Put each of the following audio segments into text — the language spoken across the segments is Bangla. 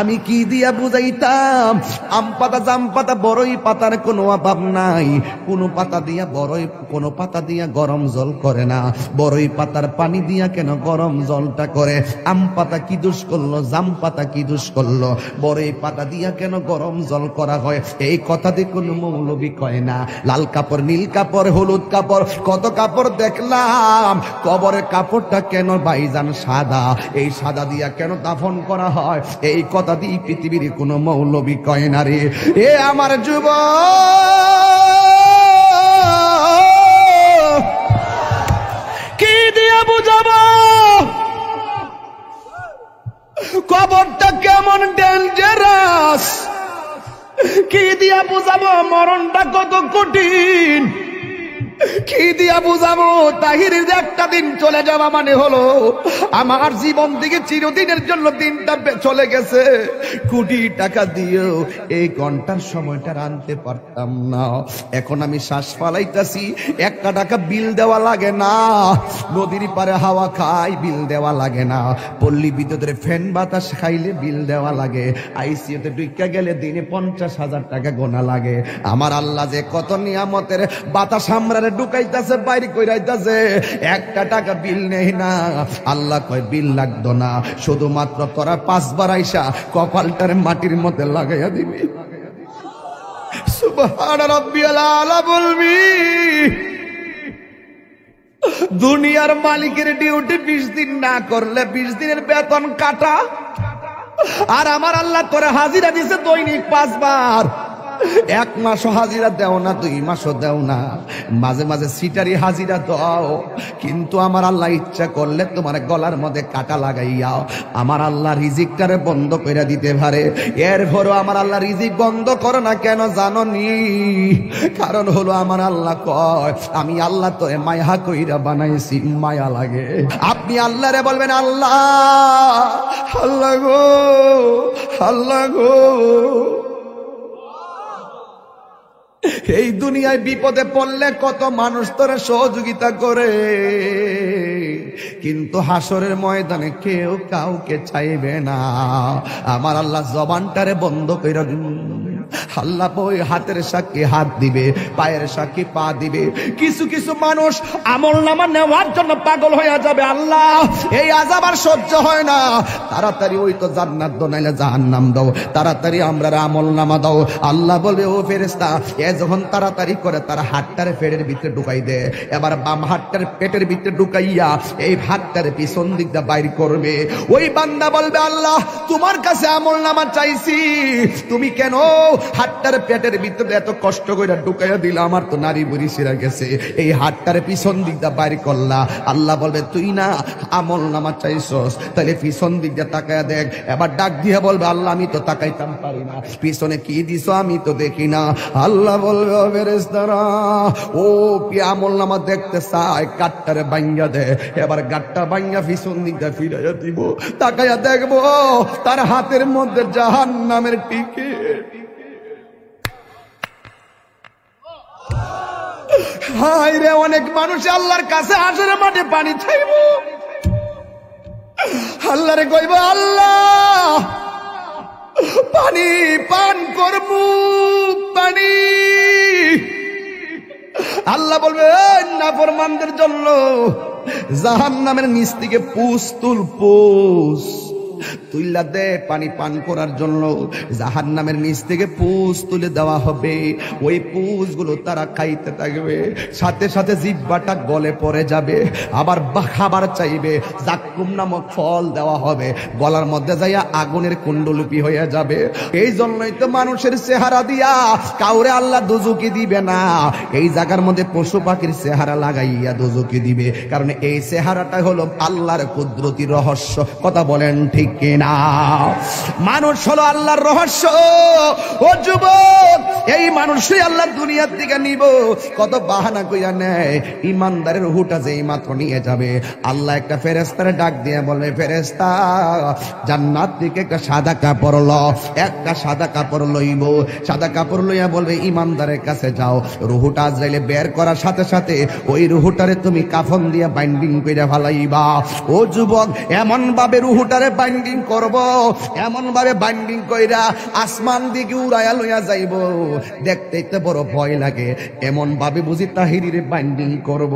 আমি কি দিয়া বুঝাইতাম আম পাতা জাম পাতা বড়ই পাতার কোনো অভাব নাই কোনো পাতা দিয়া বড়ই কোনো পাতা দিয়া গরম জল করে না বড়ই পাতার পানি দিয়া কেন গরম জলটা করে আম পাতা কি দুষ করলো জাম পাতা কি দুষ করলো বড়ই পাতা দিয়া কেন গরম জল করা হয় এই কথা দিয়ে কোনো মৌলবি কয় না লাল কাপড় নীল কাপড় হলুদ কাপড় কত কাপড় দেখলাম কবরের কাপড়টা কেন বাইজান সাদা এই সাদা দিয়া কেন দাফন করা হয় এই কথা দিই পৃথিবীর কোনো মৌলবি কয় না রে এ আমার যুব কি দিয়ে বুঝাব কবরটা কেমন ডেঞ্জারাস কি দিয়া বুঝাবো মরণটা কত কঠিন কি দিয়া বুঝাবো তাহিরের একটা দিন চলে যাওয়া মানে হলো আমার জীবন থেকে চিরদিনের জন্য দিনটা চলে গেছে কোটি টাকা দিয়েও এই ঘন্টার সময়টা আনতে পারতাম না এখন আমি শ্বাস ফালাইতাছি একটা টাকা বিল দেওয়া লাগে না নদীর পারে হাওয়া খাই বিল দেওয়া লাগে না পল্লী বিদ্যুতের ফ্যান বাতাস খাইলে বিল দেওয়া লাগে আইসিউতে ডুইকা গেলে দিনে পঞ্চাশ হাজার টাকা গোনা লাগে আমার আল্লাহ যে কত নিয়ামতের বাতাস আমরা ঢুকাইতেছে বাইরে কইরাইতেছে একটা টাকা বিল নেই না আল্লাহ কয় বিল লাগতো না শুধুমাত্র তোরা পাঁচবার আইসা কপালটার মাটির মধ্যে লাগাইয়া দিবি দুনিয়ার মালিকের ডিউটি বিশ দিন না করলে বিশ দিনের বেতন কাটা আর আমার আল্লাহ করে হাজিরা দিছে দৈনিক পাঁচবার এক মাসও হাজিরা দেও না দুই মাসও দেও না মাঝে মাঝে সিটারি হাজিরা দাও কিন্তু আমার আল্লাহ ইচ্ছা করলে তোমার গলার মধ্যে কাটা লাগাইয়াও আমার আল্লাহ রিজিকটারে বন্ধ করে দিতে পারে এরপরও আমার আল্লাহ রিজিক বন্ধ করো না কেন জানো নি কারণ হলো আমার আল্লাহ কয় আমি আল্লাহ তো মায়া কইরা বানাইছি মায়া লাগে আপনি আল্লাহরে বলবেন আল্লাহ আল্লাহ গো আল্লাহ গো এই দুনিয়ায় বিপদে পড়লে কত মানুষ তোরে সহযোগিতা করে কিন্তু হাসরের ময়দানে কেউ কাউকে চাইবে না আমার আল্লাহ জবানটারে বন্ধ করে আল্লাহ বই হাতের সাক্ষী হাত দিবে পায়ের সাক্ষী পা দিবে কিছু কিছু মানুষ আমল নামা নেওয়ার জন্য পাগল হয়ে যাবে আল্লাহ এই আজাব আর সহ্য হয় না তাড়াতাড়ি ওই তো জান্নাত দোনাইলে জাহান নাম দাও তাড়াতাড়ি আমরা আমল নামা দাও আল্লাহ বলে ও ফেরেস্তা এ যখন তাড়াতাড়ি করে তার হাতটার ফেরের ভিতরে ঢুকাই দে এবার বাম হাতটার পেটের ভিতরে ঢুকাইয়া এই হাতটার পিছন দিকটা বাইর করবে ওই বান্দা বলবে আল্লাহ তোমার কাছে আমল নামা চাইছি তুমি কেন হাটটার পেটের ভিতরে এত কষ্ট করে ঢুকাইয়া দিল আমার তো নারী বুড়ি সেরা গেছে এই হাটটার পিছন দিকটা বাইর করলা আল্লাহ বলবে তুই না আমল নামা চাইছস তাহলে পিছন দিকটা তাকায়া দেখ এবার ডাক দিয়ে বলবে আল্লাহ আমি তো তাকাইতাম পারি না পিছনে কি দিস আমি তো দেখি না আল্লাহ বলবে বেরেস্তারা ও আমল নামা দেখতে চায় গাটটারে বাঙ্গা দে এবার গাটটা বাঙ্গা পিছন দিকটা ফিরাইয়া দিব তাকাইয়া দেখবো তার হাতের মধ্যে জাহান নামের টিকিট হাই রে অনেক মানুষ আল্লাহর কাছে আসে আসরে মাঠে পানি চাইব আল্লাহ রে কইব আল্লাহ পানি পান করব পানি আল্লাহ বলবে নাফরমানদের জন্য জাহান নামের নিচ থেকে পুস তুল পুস তুইলা দে পানি পান করার জন্য জাহান নামের নিচ থেকে পুষ তুলে দেওয়া হবে ওই গুলো তারা খাইতে থাকবে সাথে সাথে জিব্বাটা গলে পড়ে যাবে আবার খাবার চাইবে জাকুম নামক ফল দেওয়া হবে গলার মধ্যে যাইয়া আগুনের কুণ্ডলুপি হয়ে যাবে এই জন্যই তো মানুষের চেহারা দিয়া কাউরে আল্লাহ দুজুকি দিবে না এই জায়গার মধ্যে পশু পাখির চেহারা লাগাইয়া দুজুকি দিবে কারণ এই চেহারাটা হলো আল্লাহর কুদরতি রহস্য কথা বলেন ঠিক মানুষ হলো আল্লাহর রহস্য ও যুবক এই মানুষই দুনিয়ার দিকে নিব কত বাহানা কইয়া নেয় ইমানদারের হুটা যে মাত্র নিয়ে যাবে আল্লাহ একটা ফেরেস্তার ডাক দিয়ে বলে ফেরেস্তা জান্নাত একটা সাদা কাপড় ল একটা সাদা কাপড় লইব সাদা কাপড় লইয়া বলবে ইমানদারের কাছে যাও রুহুটা আজরাইলে বের করার সাথে সাথে ওই রুহুটারে তুমি কাফন দিয়ে বাইন্ডিং করে ফালাইবা ও যুবক এমন ভাবে রুহুটারে বাইন্ডিং বাইন্ডিং করব এমন ভাবে বাইন্ডিং কইরা আসমান দিকে উড়াইয়া লইয়া যাইব দেখতে বড় ভয় লাগে এমন ভাবে বুঝি তাহিরিরে বাইন্ডিং করব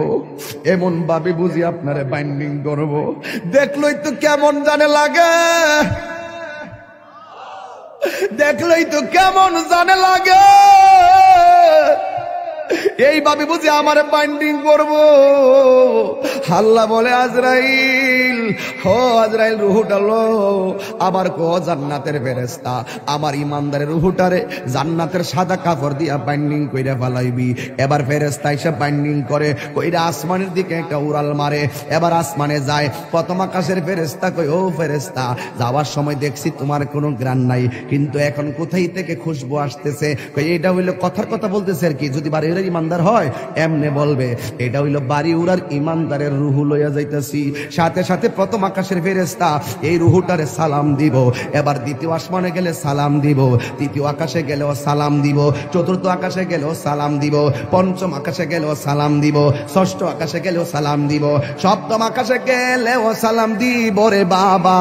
এমন ভাবে বুঝি আপনারে বাইন্ডিং করব দেখলই তো কেমন জানে লাগে দেখলই তো কেমন জানে লাগে এই এইভাবে বুঝি আমার বাইন্ডিং করব হাল্লা বলে আজরাইল হো আজরাইল আবার কো জান্নাতের ফেরেস্তা আমার ইমানদারের রুহুটারে জান্নাতের সাদা দিয়া বাইন্ডিং এবার ফেরেস্তা এসে বাইন্ডিং করে কইরা আসমানের দিকে একটা উড়াল মারে এবার আসমানে যায় প্রথম আকাশের ফেরেস্তা কই ও ফেরেস্তা যাওয়ার সময় দেখছি তোমার কোনো গ্রান নাই কিন্তু এখন কোথায় থেকে খুশবু আসতেছে এটা হইলো কথার কথা বলতেছে আর কি যদি বাড়ি উড়ার ইমানদার হয় এমনে বলবে এটা হইলো বাড়ি উড়ার ইমানদারের রুহু লইয়া যাইতেছি সাথে সাথে প্রথম আকাশের ফেরেস্তা এই রুহুটারে সালাম দিব এবার দ্বিতীয় আসমানে গেলে সালাম দিব তৃতীয় আকাশে গেলেও সালাম দিব চতুর্থ আকাশে গেলেও সালাম দিব পঞ্চম আকাশে গেলেও সালাম দিব ষষ্ঠ আকাশে গেলেও সালাম দিব সপ্তম আকাশে গেলেও সালাম দিব রে বাবা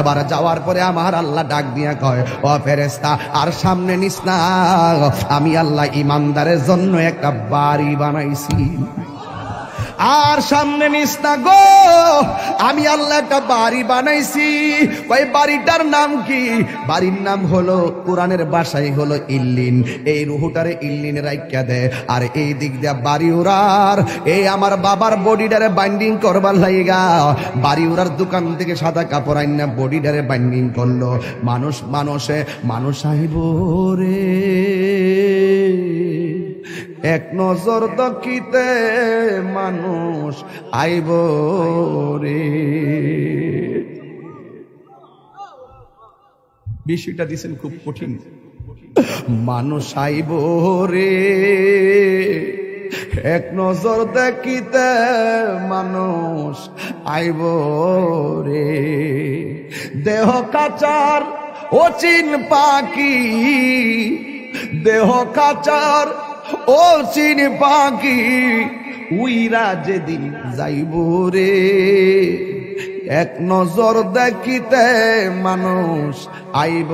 এবার যাওয়ার পরে আমার আল্লাহ ডাক দিয়া কয় ও ফেরেস্তা আর সামনে নিস না আমি আল্লাহ ইমানদারের জন্য একটা বাড়ি বানাইছি আর সামনে নিস না গো আমি আল্লাহ একটা বাড়ি বানাইছি ওই বাড়িটার নাম কি বাড়ির নাম হলো কোরআনের বাসাই হলো ইল্লিন এই রুহুটারে ইল্লিন রাইখা দেয় আর এই দিক দিয়া বাড়ি উড়ার এই আমার বাবার বডিডারে বাইন্ডিং করবার লাইগা বাড়ি উড়ার দোকান থেকে সাদা কাপড় আইন না বডিডারে বাইন্ডিং করলো মানুষ মানুষে মানুষ আহিব রে এক নজর দক্ষিতে মানুষ আইব রে বিষয়টা দিছেন খুব কঠিন মানুষ আইব রে এক নজর দেখিতে মানুষ আইব রে দেহ কাচার অচিন পাখি দেহ কাচার ও চিন পাখি উইরা যেদিন যাইব রে এক নজর দেখিতে মানুষ আইব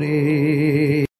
রে